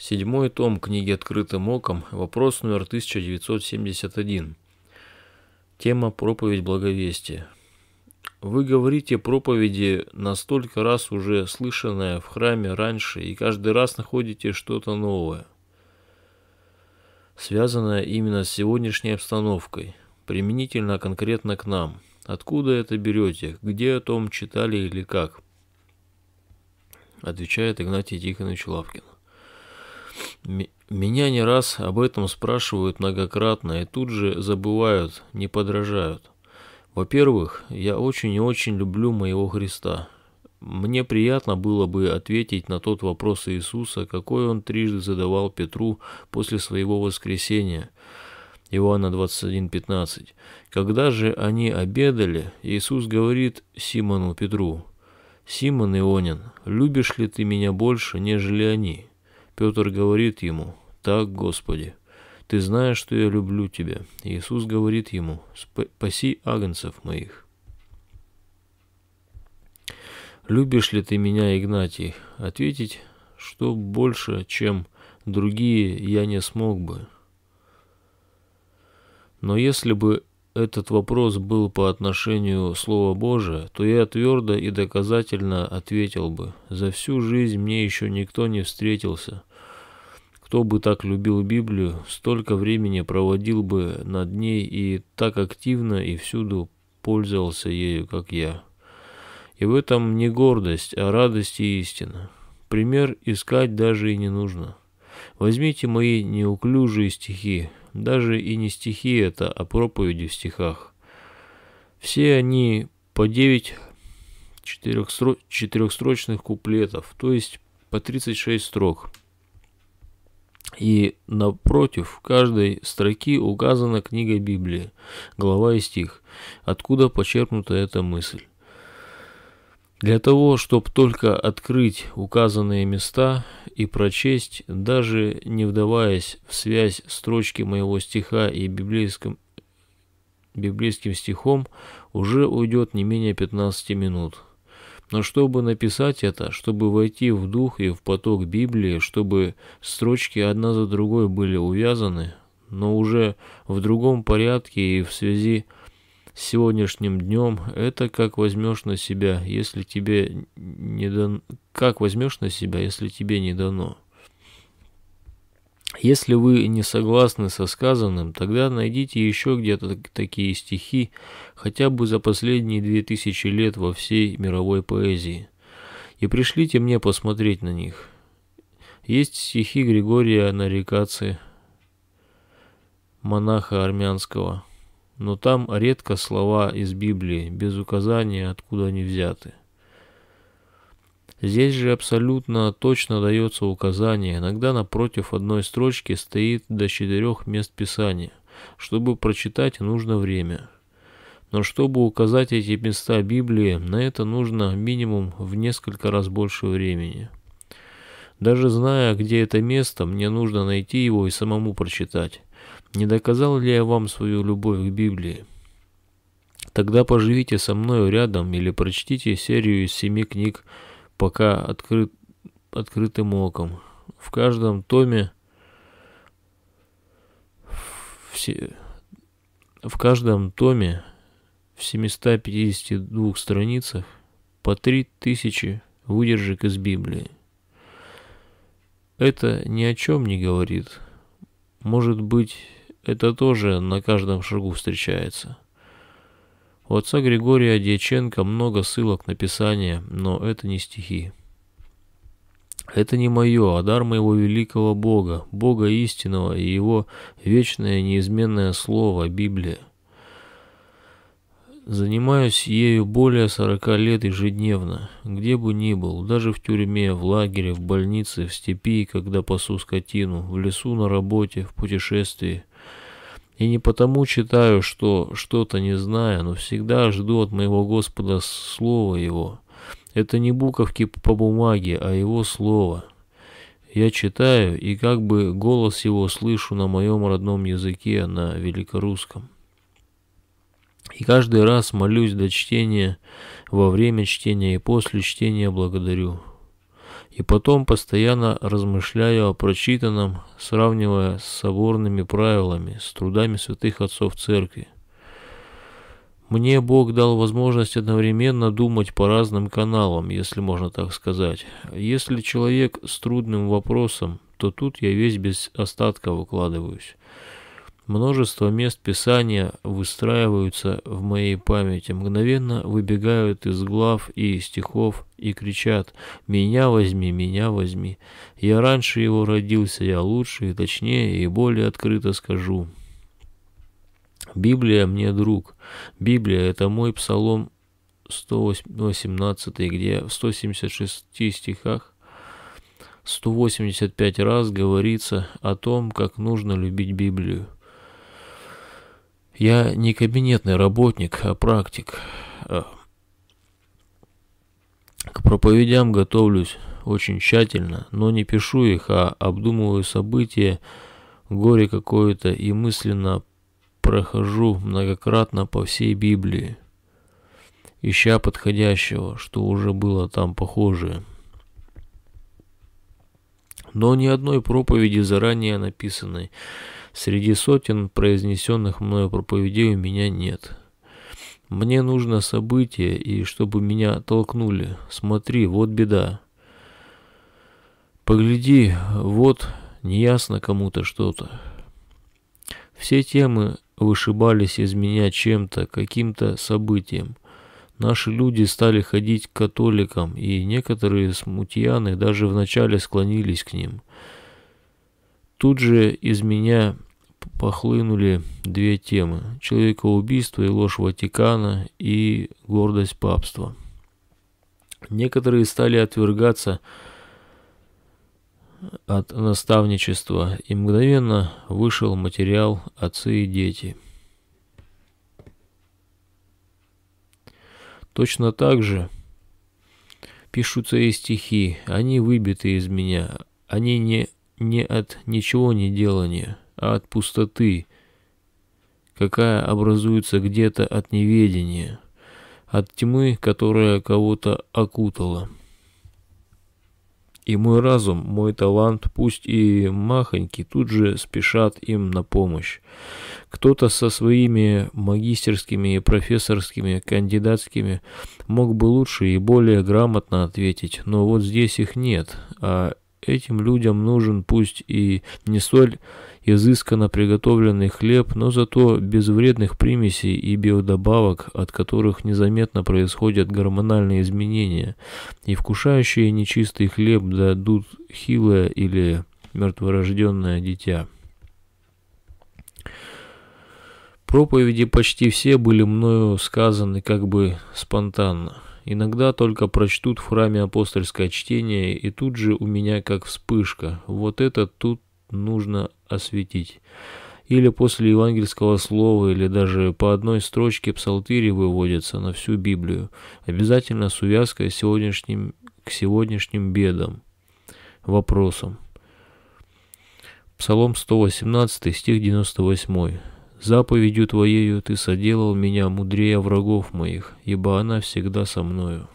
Седьмой том книги «Открытым оком», вопрос номер 1971. Тема «Проповедь благовестия». Вы говорите проповеди настолько раз уже слышанное в храме раньше, и каждый раз находите что-то новое, связанное именно с сегодняшней обстановкой, применительно конкретно к нам. Откуда это берете? Где о том читали или как? Отвечает Игнатий Тихонович Лавкин. Меня не раз об этом спрашивают многократно и тут же забывают, не подражают. Во-первых, я очень и очень люблю моего Христа. Мне приятно было бы ответить на тот вопрос Иисуса, какой он трижды задавал Петру после своего воскресения. Иоанна 21:15. Когда же они обедали, Иисус говорит Симону Петру: Симон Ионин, любишь ли ты меня больше, нежели они? Петр говорит ему, «Так, Господи, ты знаешь, что я люблю тебя». Иисус говорит ему, «Спаси агнцев моих». «Любишь ли ты меня, Игнатий?» Ответить, что больше, чем другие, я не смог бы. Но если бы этот вопрос был по отношению Слова Божия, то я твердо и доказательно ответил бы, «За всю жизнь мне еще никто не встретился» Кто бы так любил Библию, столько времени проводил бы над ней и так активно и всюду пользовался ею, как я. И в этом не гордость, а радость и истина. Пример искать даже и не нужно. Возьмите мои неуклюжие стихи, даже и не стихи это, а проповеди в стихах. Все они по девять четырехстрочных куплетов, то есть по 36 строк и напротив каждой строки указана книга Библии, глава и стих, откуда почерпнута эта мысль. Для того, чтобы только открыть указанные места и прочесть, даже не вдаваясь в связь строчки моего стиха и библейским, библейским стихом, уже уйдет не менее 15 минут – но чтобы написать это, чтобы войти в дух и в поток Библии, чтобы строчки одна за другой были увязаны, но уже в другом порядке и в связи с сегодняшним днем, это как возьмешь на себя, если тебе не дано, как возьмешь на себя, если тебе не дано. Если вы не согласны со сказанным, тогда найдите еще где-то такие стихи хотя бы за последние две тысячи лет во всей мировой поэзии и пришлите мне посмотреть на них. Есть стихи Григория Нарикации, монаха армянского, но там редко слова из Библии, без указания, откуда они взяты. Здесь же абсолютно точно дается указание. Иногда напротив одной строчки стоит до четырех мест писания. Чтобы прочитать, нужно время. Но чтобы указать эти места Библии, на это нужно минимум в несколько раз больше времени. Даже зная, где это место, мне нужно найти его и самому прочитать. Не доказал ли я вам свою любовь к Библии? Тогда поживите со мною рядом или прочтите серию из семи книг пока открыт, открытым оком. В каждом томе все, в каждом томе в 752 страницах по 3000 выдержек из Библии. Это ни о чем не говорит. Может быть, это тоже на каждом шагу встречается. У отца Григория Дьяченко много ссылок на Писание, но это не стихи. Это не мое, а дар моего великого Бога, Бога истинного и его вечное неизменное слово, Библия. Занимаюсь ею более сорока лет ежедневно, где бы ни был, даже в тюрьме, в лагере, в больнице, в степи, когда пасу скотину, в лесу, на работе, в путешествии. И не потому читаю, что что-то не знаю, но всегда жду от моего Господа слова Его. Это не буковки по бумаге, а Его слово. Я читаю, и как бы голос Его слышу на моем родном языке, а на великорусском. И каждый раз молюсь до чтения, во время чтения и после чтения благодарю. И потом постоянно размышляю о прочитанном, сравнивая с соборными правилами, с трудами святых отцов церкви. Мне Бог дал возможность одновременно думать по разным каналам, если можно так сказать. Если человек с трудным вопросом, то тут я весь без остатка выкладываюсь. Множество мест Писания выстраиваются в моей памяти, мгновенно выбегают из глав и стихов и кричат «Меня возьми, меня возьми! Я раньше его родился, я лучше и точнее и более открыто скажу». Библия мне друг. Библия – это мой псалом 118, где в 176 стихах 185 раз говорится о том, как нужно любить Библию. Я не кабинетный работник, а практик. Э, к проповедям готовлюсь очень тщательно, но не пишу их, а обдумываю события, горе какое-то и мысленно прохожу многократно по всей Библии, ища подходящего, что уже было там похожее. Но ни одной проповеди заранее написанной Среди сотен произнесенных мною проповедей у меня нет. Мне нужно событие, и чтобы меня толкнули. Смотри, вот беда. Погляди, вот неясно кому-то что-то. Все темы вышибались из меня чем-то, каким-то событием. Наши люди стали ходить к католикам, и некоторые смутьяны даже вначале склонились к ним – Тут же из меня похлынули две темы – человекоубийство и ложь Ватикана и гордость папства. Некоторые стали отвергаться от наставничества, и мгновенно вышел материал «Отцы и дети». Точно так же пишутся и стихи, они выбиты из меня, они не не от ничего не делания, а от пустоты, какая образуется где-то от неведения, от тьмы, которая кого-то окутала. И мой разум, мой талант, пусть и махоньки, тут же спешат им на помощь. Кто-то со своими магистерскими и профессорскими, кандидатскими мог бы лучше и более грамотно ответить, но вот здесь их нет, а Этим людям нужен пусть и не столь изысканно приготовленный хлеб, но зато без вредных примесей и биодобавок, от которых незаметно происходят гормональные изменения, и вкушающие нечистый хлеб дадут хилое или мертворожденное дитя. Проповеди почти все были мною сказаны как бы спонтанно. Иногда только прочтут в храме апостольское чтение, и тут же у меня как вспышка. Вот это тут нужно осветить. Или после евангельского слова, или даже по одной строчке псалтири выводится на всю Библию. Обязательно с увязкой сегодняшним, к сегодняшним бедам, вопросам. Псалом 118, стих 98. Заповедью Твоею Ты соделал меня мудрее врагов моих, ибо она всегда со мною.